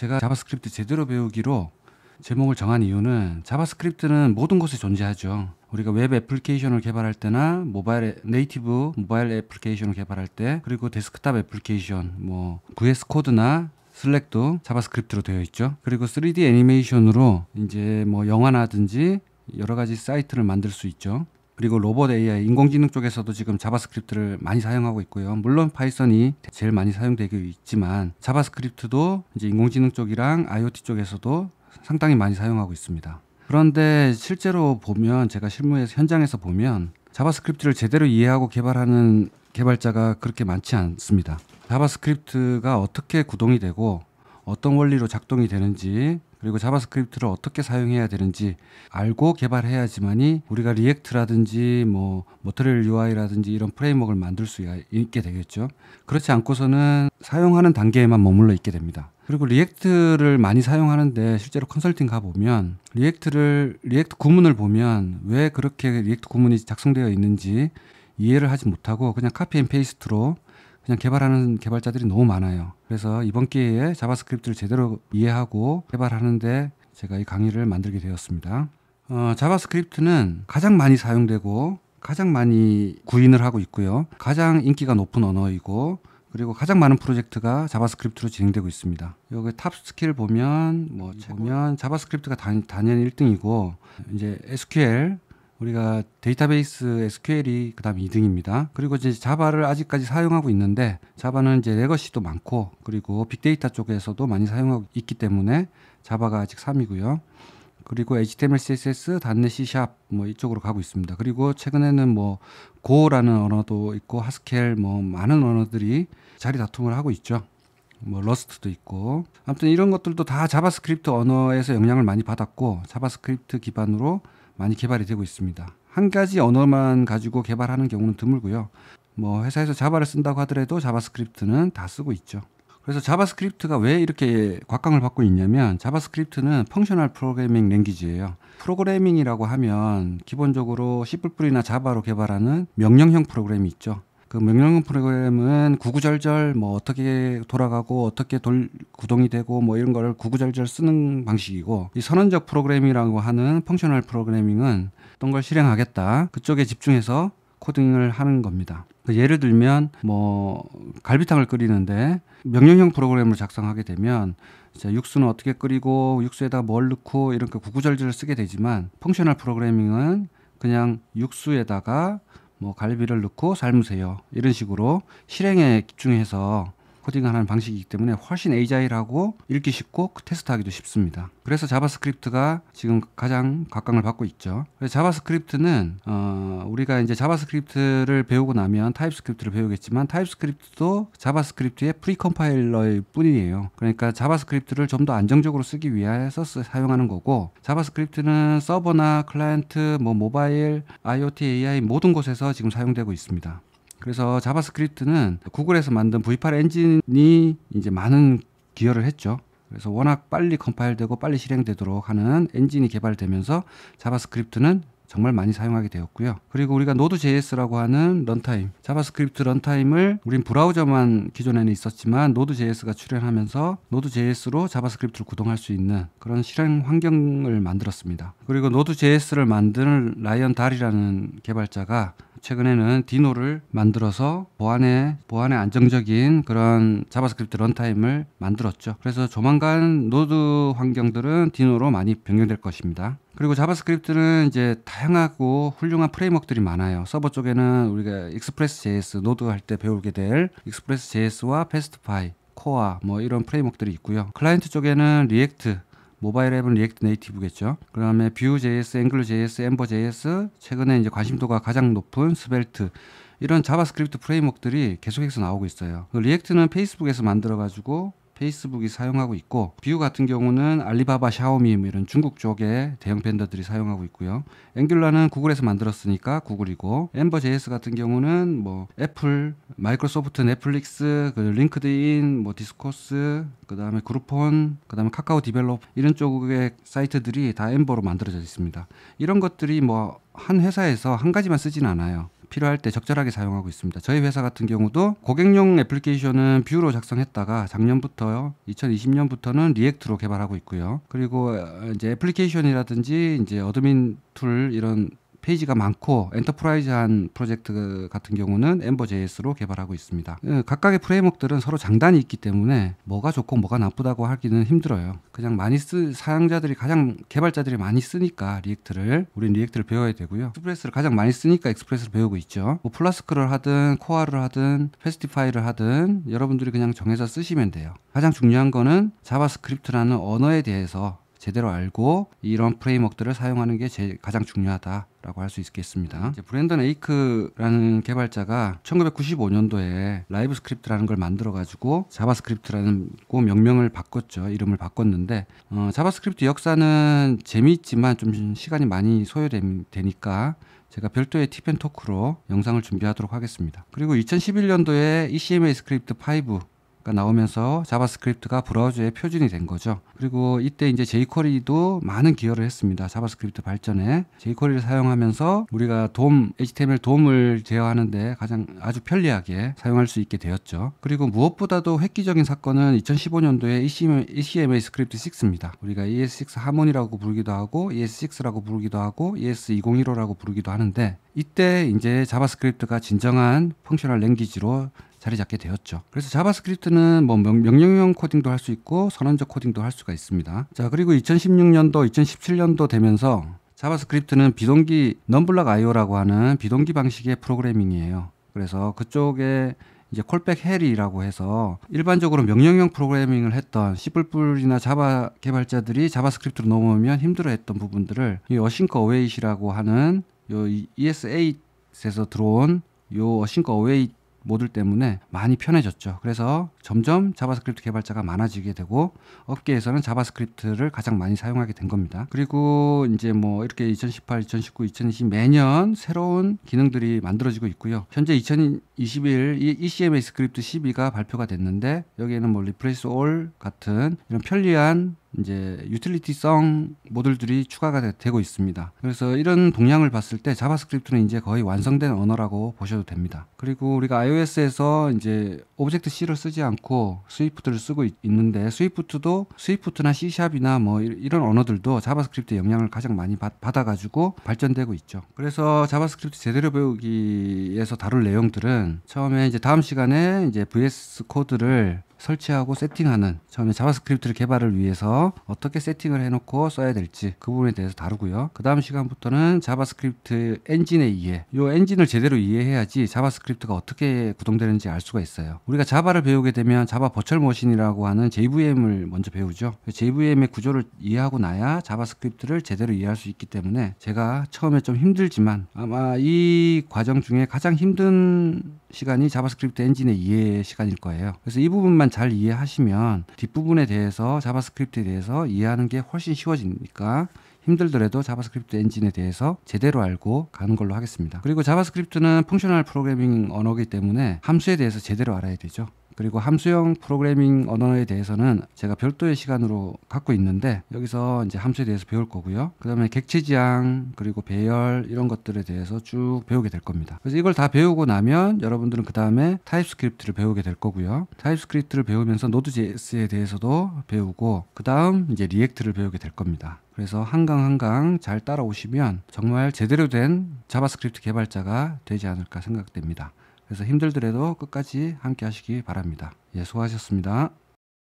제가 자바스크립트 제대로 배우기로 제목을 정한 이유는 자바스크립트는 모든 곳에 존재하죠. 우리가 웹 애플리케이션을 개발할 때나 모바일 네이티브 모바일 애플리케이션을 개발할 때 그리고 데스크탑 애플리케이션 뭐 VS 코드나 슬랙도 자바스크립트로 되어 있죠. 그리고 3D 애니메이션으로 이제 뭐 영화라든지 여러 가지 사이트를 만들 수 있죠. 그리고 로봇 AI, 인공지능 쪽에서도 지금 자바스크립트를 많이 사용하고 있고요. 물론 파이썬이 제일 많이 사용되고 있지만 자바스크립트도 이제 인공지능 쪽이랑 IoT 쪽에서도 상당히 많이 사용하고 있습니다. 그런데 실제로 보면 제가 실무에서 현장에서 보면 자바스크립트를 제대로 이해하고 개발하는 개발자가 그렇게 많지 않습니다. 자바스크립트가 어떻게 구동이 되고 어떤 원리로 작동이 되는지 그리고 자바스크립트를 어떻게 사용해야 되는지 알고 개발해야지만이 우리가 리액트라든지 뭐 모터리얼 UI라든지 이런 프레임워크를 만들 수 있게 되겠죠. 그렇지 않고서는 사용하는 단계에만 머물러 있게 됩니다. 그리고 리액트를 많이 사용하는데 실제로 컨설팅 가보면 리액트를 리액트 구문을 보면 왜 그렇게 리액트 구문이 작성되어 있는지 이해를 하지 못하고 그냥 카피 앤 페이스트로 그냥 개발하는 개발자들이 너무 많아요. 그래서 이번 기회에 자바스크립트를 제대로 이해하고 개발하는데 제가 이 강의를 만들게 되었습니다. 어, 자바스크립트는 가장 많이 사용되고 가장 많이 구인을 하고 있고요. 가장 인기가 높은 언어이고 그리고 가장 많은 프로젝트가 자바스크립트로 진행되고 있습니다. 여기 탑 스킬 보면 뭐 보면 자바스크립트가 단, 단연 1등이고 이제 SQL 우리가 데이터베이스 SQL이 그다음 2등입니다. 그리고 이제 자바를 아직까지 사용하고 있는데 자바는 이제 레거시도 많고 그리고 빅데이터 쪽에서도 많이 사용하고 있기 때문에 자바가 아직 3이고요. 그리고 HTML, CSS, 단넷, C# 뭐 이쪽으로 가고 있습니다. 그리고 최근에는 뭐 고라는 언어도 있고 하스켈 뭐 많은 언어들이 자리 다툼을 하고 있죠. 뭐 러스트도 있고 아무튼 이런 것들도 다 자바스크립트 언어에서 영향을 많이 받았고 자바스크립트 기반으로 많이 개발이 되고 있습니다. 한 가지 언어만 가지고 개발하는 경우는 드물고요. 뭐 회사에서 자바를 쓴다고 하더라도 자바스크립트는 다 쓰고 있죠. 그래서 자바스크립트가 왜 이렇게 곽광을 받고 있냐면 자바스크립트는 펑셔널 프로그래밍 랭귀지예요. 프로그래밍이라고 하면 기본적으로 C++이나 자바로 개발하는 명령형 프로그램이 있죠. 그명령형 프로그램은 구구절절 뭐 어떻게 돌아가고 어떻게 돌 구동이 되고 뭐 이런 걸 구구절절 쓰는 방식이고 이 선언적 프로그래밍이라고 하는 펑셔널 프로그래밍은 어떤 걸 실행하겠다 그쪽에 집중해서 코딩을 하는 겁니다. 그 예를 들면 뭐 갈비탕을 끓이는데 명령형 프로그램을 작성하게 되면 자, 육수는 어떻게 끓이고 육수에다 뭘 넣고 이렇게 구구절절 쓰게 되지만 펑셔널 프로그래밍은 그냥 육수에다가 뭐 갈비를 넣고 삶으세요. 이런 식으로 실행에 집중해서 코딩하는 방식이기 때문에 훨씬 에이자일하고 읽기 쉽고 그 테스트하기도 쉽습니다. 그래서 자바스크립트가 지금 가장 각광을 받고 있죠. 자바스크립트는 어, 우리가 이제 자바스크립트를 배우고 나면 타입스크립트를 배우겠지만 타입스크립트도 자바스크립트의 프리컴파일러일 뿐이에요. 그러니까 자바스크립트를 좀 더 안정적으로 쓰기 위해서 사용하는 거고 자바스크립트는 서버나 클라이언트, 뭐 모바일, IoT, AI 모든 곳에서 지금 사용되고 있습니다. 그래서 자바스크립트는 구글에서 만든 V8 엔진이 이제 많은 기여를 했죠. 그래서 워낙 빨리 컴파일되고 빨리 실행되도록 하는 엔진이 개발되면서 자바스크립트는 정말 많이 사용하게 되었고요. 그리고 우리가 Node.js라고 하는 런타임, 자바스크립트 런타임을 우린 브라우저만 기존에는 있었지만 Node.js가 출현하면서 Node.js로 자바스크립트를 구동할 수 있는 그런 실행 환경을 만들었습니다. 그리고 Node.js를 만든 라이언 달이라는 개발자가 최근에는 디노를 만들어서 보안에 보안에 안정적인 그런 자바스크립트 런타임을 만들었죠. 그래서 조만간 노드 환경들은 디노로 많이 변경될 것입니다. 그리고 자바스크립트는 이제 다양하고 훌륭한 프레임워크들이 많아요. 서버 쪽에는 우리가 익스프레스 JS 노드 할 때 배우게 될 익스프레스 JS와 패스트파이 코아 뭐 이런 프레임워크들이 있고요. 클라이언트 쪽에는 리액트 모바일 앱은 리액트 네이티브겠죠. 그다음에 뷰 j s 앵글 g j s 엠버 j s 최근에 이제 관심도가 가장 높은 스벨트 이런 자바스크립트 프레임워크들이 계속해서 나오고 있어요. 리액트는 그 페이스북에서 만들어가지고 페이스북이 사용하고 있고 비유 같은 경우는 알리바바, 샤오미 뭐 이런 중국 쪽의 대형 밴더들이 사용하고 있고요. 앵귤러는 구글에서 만들었으니까 구글이고 엠버 JS 같은 경우는 뭐 애플, 마이크로소프트, 넷플릭스, 그 링크드인, 뭐 디스코스, 그다음에 그룹폰, 그다음에 카카오 디벨롭 이런 쪽의 사이트들이 다 엠버로 만들어져 있습니다. 이런 것들이 뭐 한 회사에서 한 가지만 쓰진 않아요. 필요할 때 적절하게 사용하고 있습니다. 저희 회사 같은 경우도 고객용 애플리케이션은 뷰로 작성했다가 작년부터요. 2020년부터는 리액트로 개발하고 있고요. 그리고 이제 애플리케이션이라든지 이제 어드민 툴 이런 페이지가 많고 엔터프라이즈한 프로젝트 같은 경우는 엠버JS로 개발하고 있습니다. 예, 각각의 프레임워크들은 서로 장단이 있기 때문에 뭐가 좋고 뭐가 나쁘다고 하기는 힘들어요. 그냥 많이 쓰 사용자들이 가장 개발자들이 많이 쓰니까 리액트를 우린 리액트를 배워야 되고요. 익스프레스를 가장 많이 쓰니까 익스프레스를 배우고 있죠. 뭐 플라스크를 하든 코아를 하든 페스티파이를 하든 여러분들이 그냥 정해서 쓰시면 돼요. 가장 중요한 거는 자바스크립트라는 언어에 대해서 제대로 알고 이런 프레임워크들을 사용하는 게 제, 가장 중요하다. 라고 할 수 있겠습니다. 브랜던 에이크라는 개발자가 1995년도에 라이브 스크립트라는 걸 만들어가지고 자바스크립트라는 고 명명을 바꿨죠. 이름을 바꿨는데 어, 자바스크립트 역사는 재미있지만 좀 시간이 많이 소요되니까 제가 별도의 팁앤 토크로 영상을 준비하도록 하겠습니다. 그리고 2011년도에 ECMA 스크립트 5 나오면서 자바스크립트가 브라우저의 표준이 된 거죠. 그리고 이때 이제 j q u e r y 도 많은 기여를 했습니다. 자바스크립트 발전에 j q u e r y 를 사용하면서 우리가 돔 HTML 돔을 제어하는데 가장 아주 편리하게 사용할 수 있게 되었죠. 그리고 무엇보다도 획기적인 사건은 2015년도에 ECMA e 스크립트 6입니다. 우리가 ES6 하모니라고 부르기도 하고 ES6라고 부르기도 하고 ES2015라고 부르기도 하는데 이때 이제 자바스크립트가 진정한 펑셔널 랭귀지로 자리 잡게 되었죠. 그래서 자바스크립트는 뭐 명령형 코딩도 할 수 있고 선언적 코딩도 할 수가 있습니다. 자, 그리고 2016년도, 2017년도 되면서 자바스크립트는 비동기 넘블락 IO라고 하는 비동기 방식의 프로그래밍이에요. 그래서 그쪽에 이제 콜백 해리라고 해서 일반적으로 명령형 프로그래밍을 했던 C++이나 자바 개발자들이 자바스크립트로 넘어오면 힘들어했던 부분들을 이 어싱크 어웨이라고 하는 요 ESA에서 들어온 요 어싱크 어웨이 모듈 때문에 많이 편해졌죠. 그래서 점점 자바스크립트 개발자가 많아지게 되고 업계에서는 자바스크립트를 가장 많이 사용하게 된 겁니다. 그리고 이제 뭐 이렇게 2018, 2019, 2020 매년 새로운 기능들이 만들어지고 있고요. 현재 2021 ECMS 스크립트 12가 발표가 됐는데 여기에는 뭐 리프레스 올 같은 이런 편리한 이제 유틸리티성 모듈들이 추가가 되, 고 있습니다. 그래서 이런 동향을 봤을 때 자바스크립트는 이제 거의 완성된 언어라고 보셔도 됩니다. 그리고 우리가 iOS에서 이제 오브젝트 C를 쓰지 않고 스위프트를 쓰고 있, 는데 스위프트도 스위프트나 C샵이나 뭐 이런 언어들도 자바스크립트 영향을 가장 많이 받, 받아가지고 발전되고 있죠. 그래서 자바스크립트 제대로 배우기에서 다룰 내용들은 처음에 이제 다음 시간에 이제 VS 코드를 설치하고 세팅하는 처음에 자바스크립트를 개발을 위해서 어떻게 세팅을 해놓고 써야 될지 그 부분에 대해서 다루고요. 그 다음 시간부터는 자바스크립트 엔진의 이해 이 엔진을 제대로 이해해야지 자바스크립트가 어떻게 구동되는지 알 수가 있어요. 우리가 자바를 배우게 되면 자바 버철 머신이라고 하는 JVM을 먼저 배우죠. JVM의 그 구조를 이해하고 나야 자바스크립트를 제대로 이해할 수 있기 때문에 제가 처음에 좀 힘들지만 아마 이 과정 중에 가장 힘든 시간이 자바스크립트 엔진의 이해 시간일 거예요. 그래서 이 부분만 잘 이해하시면 뒷부분에 대해서 자바스크립트에 대해서 이해하는 게 훨씬 쉬워지니까 힘들더라도 자바스크립트 엔진에 대해서 제대로 알고 가는 걸로 하겠습니다. 그리고 자바스크립트는 펑셔널 프로그래밍 언어이기 때문에 함수에 대해서 제대로 알아야 되죠. 그리고 함수형 프로그래밍 언어에 대해서는 제가 별도의 시간으로 갖고 있는데 여기서 이제 함수에 대해서 배울 거고요. 그다음에 객체지향 그리고 배열 이런 것들에 대해서 쭉 배우게 될 겁니다. 그래서 이걸 다 배우고 나면 여러분들은 그 다음에 타입스크립트를 배우게 될 거고요. 타입스크립트를 배우면서 노드.js에 대해서도 배우고 그 다음 이제 리액트를 배우게 될 겁니다. 그래서 한강 한강 잘 따라오시면 정말 제대로 된 자바스크립트 개발자가 되지 않을까 생각됩니다. 그래서 힘들더라도 끝까지 함께 하시기 바랍니다. 예, 수고하셨습니다.